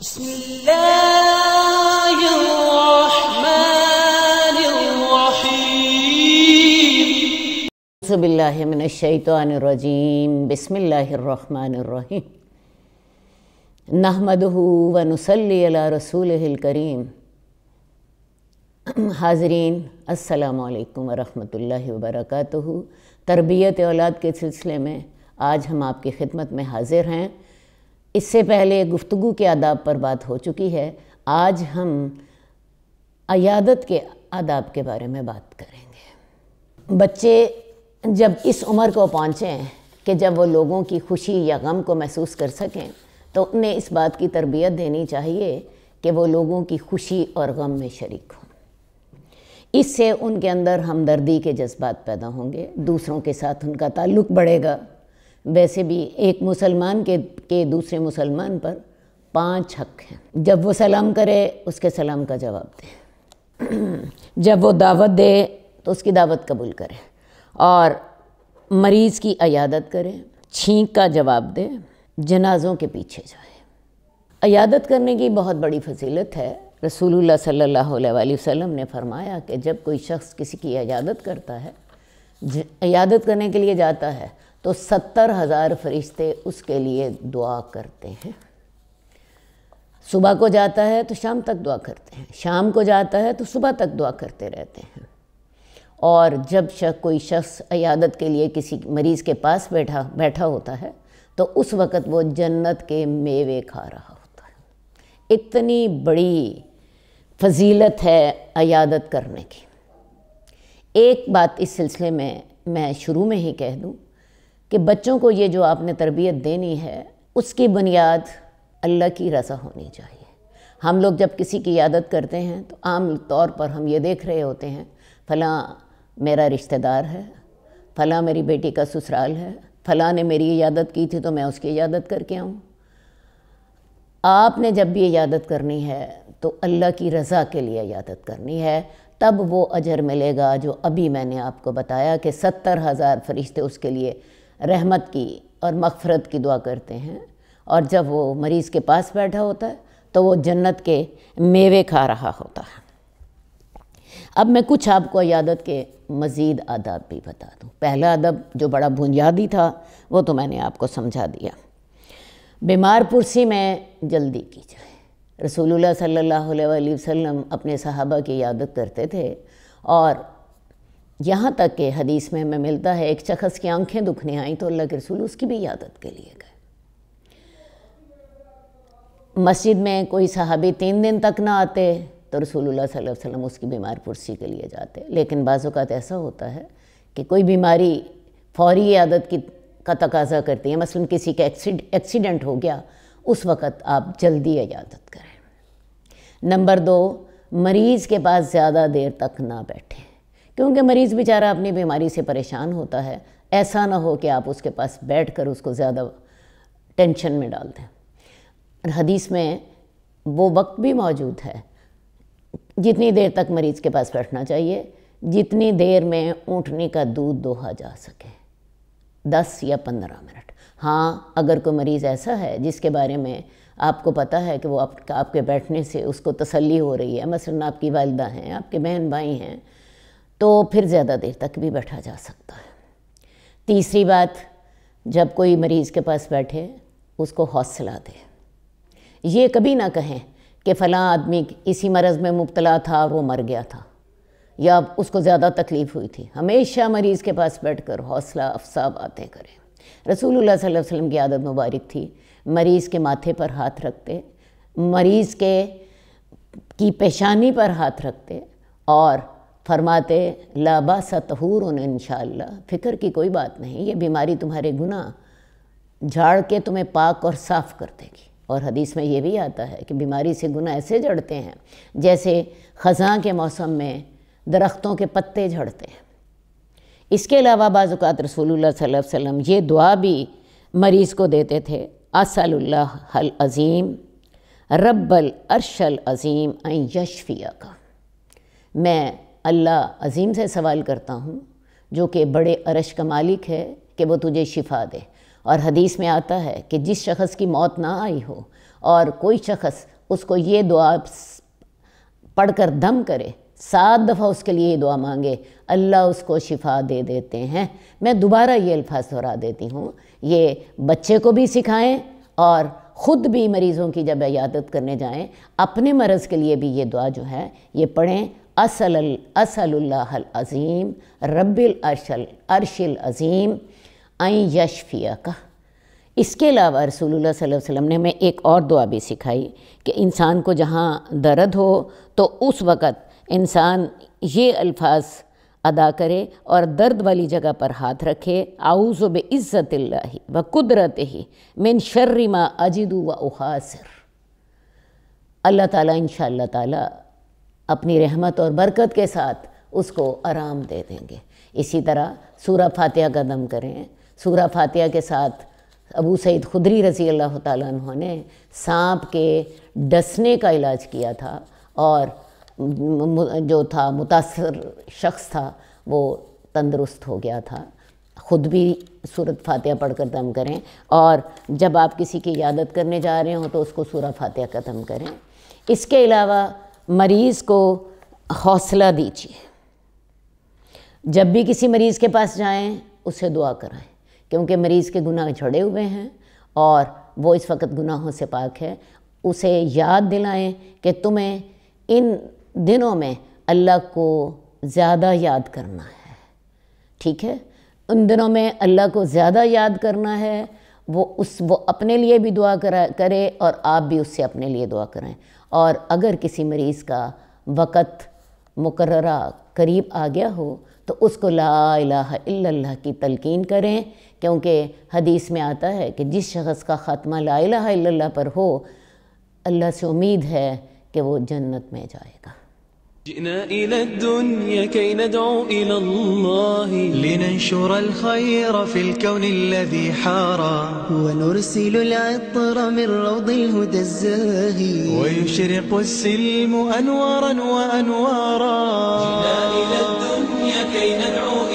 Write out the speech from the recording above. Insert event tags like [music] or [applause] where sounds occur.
بسم الله الرحمن الرحيم أعوذ بالله من الشيطان الرجيم بسم الله الرحمن الرحيم نحمده ونصلي على رسوله الكريم हाजरीन असलकम वरहमल वबरक तरबियत औलाद के सिलसिले में आज हम आपकी खिदमत में हाजिर हैं इससे पहले गुफ्तगु के आदाब पर बात हो चुकी है आज हम अयादत के आदाब के बारे में बात करेंगे बच्चे जब इस उम्र को पहुँचें कि जब वो लोगों की खुशी या गम को महसूस कर सकें तो उन्हें इस बात की तरबियत देनी चाहिए कि वो लोगों की खुशी और गम में शरीक हों इससे उनके अंदर हमदर्दी के जज्बात पैदा होंगे दूसरों के साथ उनका ताल्लुक़ बढ़ेगा वैसे भी एक मुसलमान के के दूसरे मुसलमान पर पांच हक हैं जब वो सलाम करे उसके सलाम का जवाब दें [clears throat] जब वो दावत दे तो उसकी दावत कबूल करें और मरीज़ की अयादत करें छींक का जवाब दे जनाजों के पीछे जाए अयादत करने की बहुत बड़ी फजीलत है रसूलुल्लाह सल्लल्लाहु अलैहि वसल्लम ने फरमाया कि जब कोई शख्स किसी की अयादत करता है अयादत करने के लिए जाता है तो सत्तर हज़ार फरिश्ते उसके लिए दुआ करते हैं सुबह को जाता है तो शाम तक दुआ करते हैं शाम को जाता है तो सुबह तक दुआ करते रहते हैं और जब शख कोई शख्स अयादत के लिए किसी मरीज़ के पास बैठा बैठा होता है तो उस वक़्त वो जन्नत के मेवे खा रहा होता है इतनी बड़ी फजीलत है अयादत करने की एक बात इस सिलसिले में मैं शुरू में ही कह दूँ कि बच्चों को ये जो आपने तरबियत देनी है उसकी बुनियाद अल्लाह की रज़ा होनी चाहिए हम लोग जब किसी की यादत करते हैं तो आम तौर पर हम ये देख रहे होते हैं फ़लाँ मेरा रिश्तेदार है फ़लाँ मेरी बेटी का ससुराल है फ़लाँ ने मेरी यादत की थी तो मैं उसकी यादत करके आऊँ आपने जब भी यादत करनी है तो अल्लाह की रज़ा के लिए यादत करनी है तब वो अजर मिलेगा जो अभी मैंने आपको बताया कि सत्तर हज़ार फरिश्ते उसके लिए रहमत की और मगफरत की दुआ करते हैं और जब वो मरीज़ के पास बैठा होता है तो वो जन्नत के मेवे खा रहा होता है अब मैं कुछ आपको यादत के मज़ीद आदाब भी बता दूँ पहला अदब जो बड़ा बुनियादी था वो तो मैंने आपको समझा दिया बीमार पुरसी में जल्दी की जाए रसूलुल्लाह सल्लल्लाहु अलैहि वसल्लम अपने सहाबा की यादत करते थे और यहाँ तक के हदीस में हमें मिलता है एक शख्स की आंखें दुखने आई तो अल्लाह के रसूल उसकी भी यादत के लिए गए मस्जिद में कोई साहबी तीन दिन तक ना आते तो रसूलुल्लाह सल्लल्लाहु अलैहि वसल्लम उसकी बीमार पुरसी के लिए जाते लेकिन बाज़ात ऐसा होता है कि कोई बीमारी फौरी आदत की का तकाजा करती है मसलन किसी का एक्सीडेंट हो गया उस वक़्त आप जल्दी इजादत करें नंबर दो मरीज़ के पास ज़्यादा देर तक ना बैठें क्योंकि मरीज़ बेचारा अपनी बीमारी से परेशान होता है ऐसा ना हो कि आप उसके पास बैठ कर उसको ज़्यादा टेंशन में डाल दें और हदीस में वो वक्त भी मौजूद है जितनी देर तक मरीज़ के पास बैठना चाहिए जितनी देर में ऊँटनी का दूध दोहा जा सके दस या पंद्रह मिनट हाँ अगर कोई मरीज़ ऐसा है जिसके बारे में आपको पता है कि वो आप, आपके बैठने से उसको तसल्ली हो रही है मसलन आपकी वालदा हैं आपके बहन भाई हैं तो फिर ज़्यादा देर तक भी बैठा जा सकता है तीसरी बात जब कोई मरीज़ के पास बैठे उसको हौसला दे ये कभी ना कहें कि फ़लाँ आदमी इसी मरज़ में मुबतला था और वो मर गया था या उसको ज़्यादा तकलीफ़ हुई थी हमेशा मरीज़ के पास बैठ कर हौसला अफसा बातें करें रसूलुल्लाह सल्लल्लाहु अलैहि वसल्लम की आदत मुबारक थी मरीज़ के माथे पर हाथ रखते मरीज़ के की पेशानी पर हाथ रखते और फरमाते लाबा सतहूर इन फ़िक्र की कोई बात नहीं ये बीमारी तुम्हारे गुना झाड़ के तुम्हें पाक और साफ़ कर देगी और हदीस में ये भी आता है कि बीमारी से गुना ऐसे झड़ते हैं जैसे ख़ज़ा के मौसम में दरख्तों के पत्ते झड़ते हैं इसके अलावा बाज़ात रसूलुल्लाह सल्लल्लाहु ये दुआ भी मरीज़ को देते थे असल हल अज़ीम रब्बल अरशल अज़ीम यशफिया का मैं अल्लाह अज़ीम से सवाल करता हूँ जो कि बड़े अरश का मालिक है कि वो तुझे शिफा दे और हदीस में आता है कि जिस शख्स की मौत ना आई हो और कोई शख्स उसको ये दुआ पढ़ कर दम करे सात दफ़ा उसके लिए ये दुआ मांगे अल्लाह उसको शिफा दे देते हैं मैं दोबारा ये अल्फाज दोहरा देती हूँ ये बच्चे को भी सिखाएं और ख़ुद भी मरीज़ों की जब इयादत करने जाएं अपने मरज़ के लिए भी ये दुआ जो है ये पढ़ें असल असल्लाहल अज़ीम रबिल अशल अरशिल अज़ीम आई यशफिया का इसके अलावा रसूल सल्लल्लाहु ने हमें एक और दुआ भी सिखाई कि इंसान को जहाँ दर्द हो तो उस वक़्त इंसान ये अल्फाज अदा करे और दर्द वाली जगह पर हाथ रखे आउज़ ब इज़्ज़त व कुदरत ही मिन शर्रिमा अजिदु व उहासर अल्लाह ताला इन ताला अपनी रहमत और बरकत के साथ उसको आराम दे देंगे इसी तरह सूरा फातिया का दम करें सूर फातिया के साथ अबू सईद खुदरी रज़ी अल्लाह तु ने सांप के डसने का इलाज किया था और जो था मुतासर शख्स था वो तंदुरुस्त हो गया था ख़ुद भी सूरत पढ़ पढ़कर दम करें और जब आप किसी की यादत करने जा रहे हो तो उसको सूरा फातिया का दम करें इसके अलावा मरीज़ को हौसला दीजिए जब भी किसी मरीज़ के पास जाएं उसे दुआ कराएं क्योंकि मरीज़ के गुनाह झड़े हुए हैं और वो इस वक्त गुनाहों से पाक है उसे याद दिलाएं कि तुम्हें इन दिनों में अल्लाह को ज़्यादा याद करना है ठीक है उन दिनों में अल्लाह को ज़्यादा याद करना है वो उस वो अपने लिए भी दुआ करा करे और आप भी उससे अपने लिए दुआ करें और अगर किसी मरीज़ का वक़्त मुकर करीब आ गया हो तो उसको ला इल्लल्लाह की तलकिन करें क्योंकि हदीस में आता है कि जिस शख्स का ख़ात्मा ला ला पर हो अल्लाह से उम्मीद है कि वो जन्नत में जाएगा جئنا إلى الدنيا كي ندعو إلى الله لننشر الخير في الكون الذي حارى ونرسل العطر من روض الهدى الزاهي ويشرق السلم أنوارا وأنوارا جئنا إلى الدنيا كي ندعو